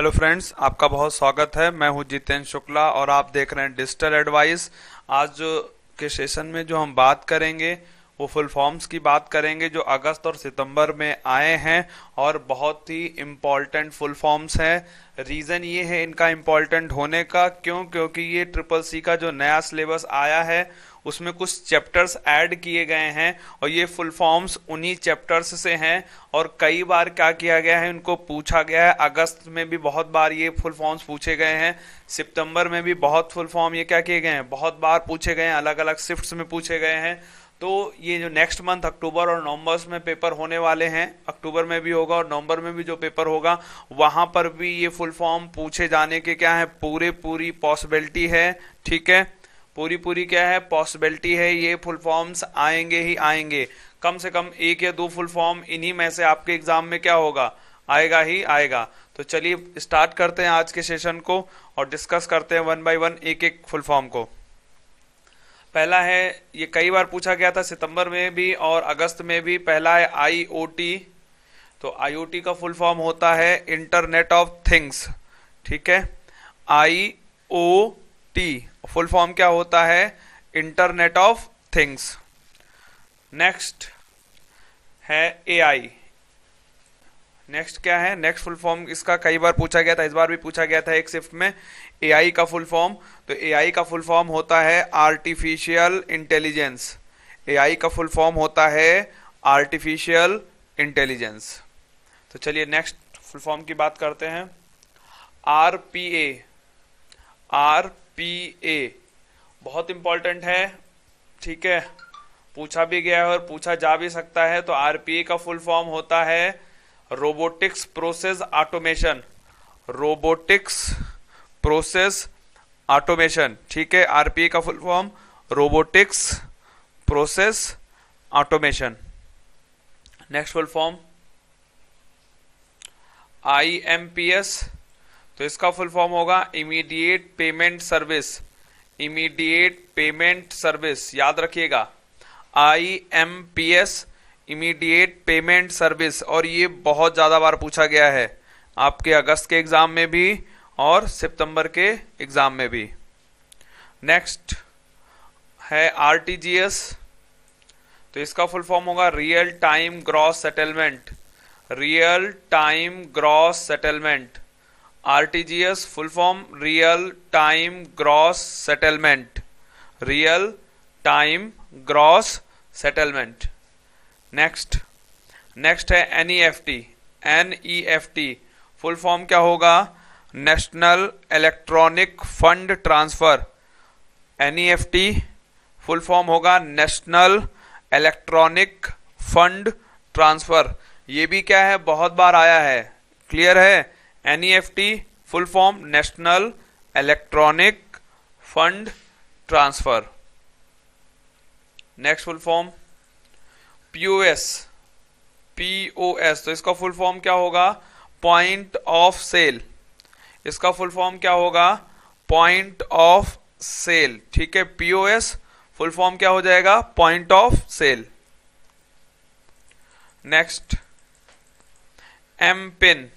hello friends आपका बहुत स्वागत है मैं हूं जितेंद्र शुक्ला और आप देख रहे हैं डिजिटल एडवाइस आज जो के सेशन में जो हम बात करेंगे वो फुल फॉर्म्स की बात करेंगे जो अगस्त और सितंबर में आए हैं और बहुत ही इम्पॉर्टेंट फुल फॉर्म्स हैं रीज़न ये है इनका इम्पॉर्टेंट होने का क्यों क्योंकि ये ट्रिपल सी का जो नया सिलेबस आया है उसमें कुछ चैप्टर्स ऐड किए गए हैं और ये फुल फॉर्म्स उन्हीं चैप्टर्स से हैं और कई बार क्या किया गया है उनको पूछा गया है अगस्त में भी बहुत बार ये फुल फॉर्म्स पूछे गए हैं सितंबर में भी बहुत फुल फॉर्म ये क्या किए गए हैं बहुत बार पूछे गए हैं अलग अलग शिफ्ट में पूछे गए हैं तो ये जो नेक्स्ट मंथ अक्टूबर और नवंबर में पेपर होने वाले हैं अक्टूबर में भी होगा और नवंबर में भी जो पेपर होगा वहां पर भी ये फुल फॉर्म पूछे जाने के क्या है पूरे पूरी पॉसिबिलिटी है ठीक है पूरी पूरी क्या है पॉसिबिलिटी है ये फुल फॉर्म्स आएंगे ही आएंगे कम से कम एक या दो फुल फॉर्म इन्हीं में से आपके एग्जाम में क्या होगा आएगा ही आएगा तो चलिए स्टार्ट करते हैं आज के सेशन को और डिस्कस करते हैं वन बाय वन एक एक फुल फॉर्म को पहला है ये कई बार पूछा गया था सितंबर में भी और अगस्त में भी पहला है आईओटी तो आईओटी का फुल फॉर्म होता है इंटरनेट ऑफ थिंग्स ठीक है I O T full form क्या होता है इंटरनेट ऑफ थिंग्स नेक्स्ट है ए आई नेक्स्ट क्या है नेक्स्ट फुल फॉर्म इसका कई बार पूछा गया था इस बार भी पूछा गया था एक शिफ्ट में ए आई का फुल फॉर्म तो ए आई का फुल फॉर्म होता है आर्टिफिशियल इंटेलिजेंस ए आई का फुल फॉर्म होता है आर्टिफिशियल इंटेलिजेंस तो चलिए नेक्स्ट फुल फॉर्म की बात करते हैं R P A R P A बहुत इंपॉर्टेंट है ठीक है पूछा भी गया है और पूछा जा भी सकता है तो आरपीए का फुल फॉर्म होता है robotics process automation robotics process automation ठीक है आरपीए का full form robotics process automation next full form I M P S तो इसका फुल फॉर्म होगा immediate payment service immediate payment service याद रखिएगा I M P S immediate payment service और ये बहुत ज़्यादा बार पूछा गया है आपके अगस्त के एग्ज़ाम में भी और सितंबर के एग्ज़ाम में भी नेक्स्ट है आर तो इसका फुल फॉर्म होगा real time gross settlement real time gross settlement RTGS full form real time gross settlement real time gross settlement next next है N E F T N E F T full form क्या होगा national electronic fund transfer N E F T full form होगा national electronic fund transfer ये भी क्या है बहुत बार आया है क्लियर है NEFT full form national electronic fund transfer next full form POS POS तो इसका फुल फॉर्म क्या होगा पॉइंट ऑफ सेल इसका फुल फॉर्म क्या होगा पॉइंट ऑफ सेल ठीक है पीओएस फुल फॉर्म क्या हो जाएगा point of sale next M pin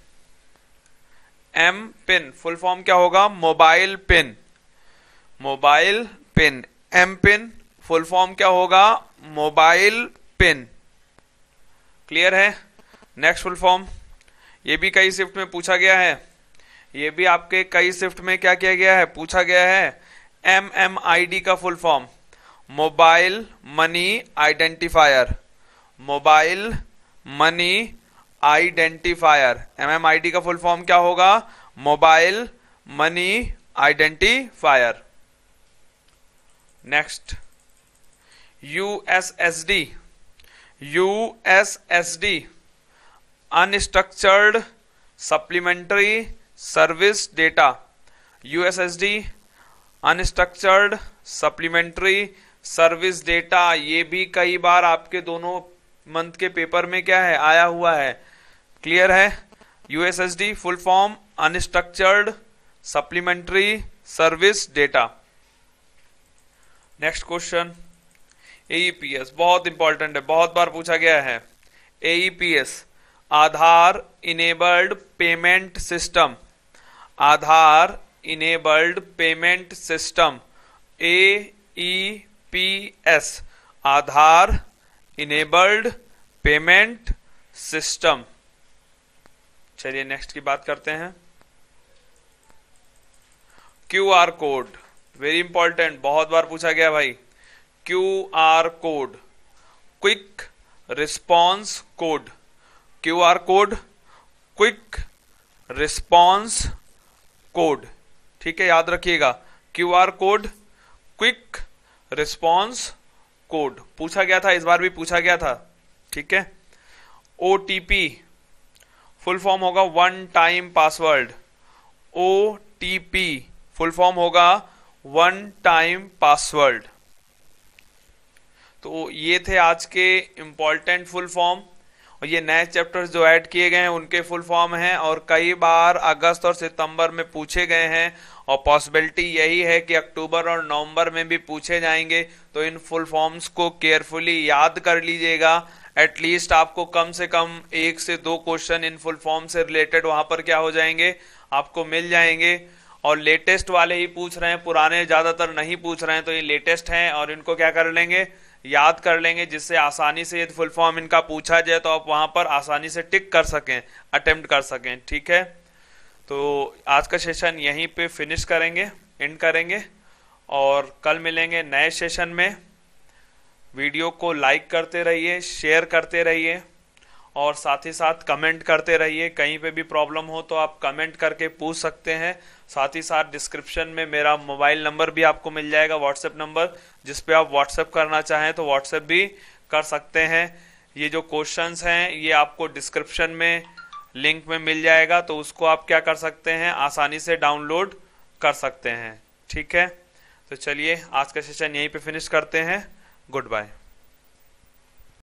M pin full form क्या होगा mobile pin mobile pin M pin full form क्या होगा मोबाइल पिन क्लियर है नेक्स्ट फुल फॉर्म ये भी कई शिफ्ट में पूछा गया है ये भी आपके कई शिफ्ट में क्या किया गया है पूछा गया है एम एम आई डी का full form mobile money identifier mobile money identifier MMID का फुल फॉर्म क्या होगा mobile money identifier next USSD USSD unstructured supplementary service data USSD unstructured supplementary service data ये भी कई बार आपके दोनों मंथ के पेपर में क्या है आया हुआ है क्लियर है USSD full form unstructured supplementary service data next question AEPS बहुत इंपॉर्टेंट है बहुत बार पूछा गया है AEPS e Aadhaar enabled payment system Aadhaar enabled payment system A E P S Aadhaar enabled payment system चलिए नेक्स्ट की बात करते हैं Q R code very important बहुत बार पूछा गया भाई Q R code quick response code Q R code quick response code ठीक है याद रखिएगा Q R code quick response code पूछा गया था इस बार भी पूछा गया था ठीक है O T P full form होगा one time password O T P full form होगा वन टाइम पासवर्ड तो ये थे आज के इम्पॉर्टेंट फुल फॉर्म और ये नए चैप्टर्स जो ऐड किए गए हैं उनके फुल फॉर्म हैं और कई बार अगस्त और सितंबर में पूछे गए हैं और पॉसिबिलिटी यही है कि अक्टूबर और नवंबर में भी पूछे जाएंगे तो इन फुल फॉर्म्स को केयरफुली याद कर लीजिएगा एटलीस्ट आपको कम से कम एक से दो क्वेश्चन इन फुल फॉर्म से रिलेटेड वहां पर क्या हो जाएंगे आपको मिल जाएंगे और लेटेस्ट वाले ही पूछ रहे हैं पुराने ज़्यादातर नहीं पूछ रहे हैं तो ये लेटेस्ट हैं और इनको क्या कर लेंगे याद कर लेंगे जिससे आसानी से ये फुल फॉर्म इनका पूछा जाए तो आप वहां पर आसानी से टिक कर सकें अटेम्प्ट कर सकें ठीक है तो आज का सेशन यहीं पे फिनिश करेंगे एंड करेंगे और कल मिलेंगे नए सेशन में वीडियो को लाइक करते रहिए शेयर करते रहिए और साथ ही साथ कमेंट करते रहिए कहीं पे भी प्रॉब्लम हो तो आप कमेंट करके पूछ सकते हैं साथ ही साथ डिस्क्रिप्शन में मेरा मोबाइल नंबर भी आपको मिल जाएगा व्हाट्सएप नंबर जिस पे आप व्हाट्सएप करना चाहें तो व्हाट्सएप भी कर सकते हैं ये जो क्वेश्चंस हैं ये आपको डिस्क्रिप्शन में लिंक में मिल जाएगा तो उसको आप क्या कर सकते हैं आसानी से डाउनलोड कर सकते हैं ठीक है तो चलिए आज का सेशन यहीं पर फिनिश करते हैं goodbye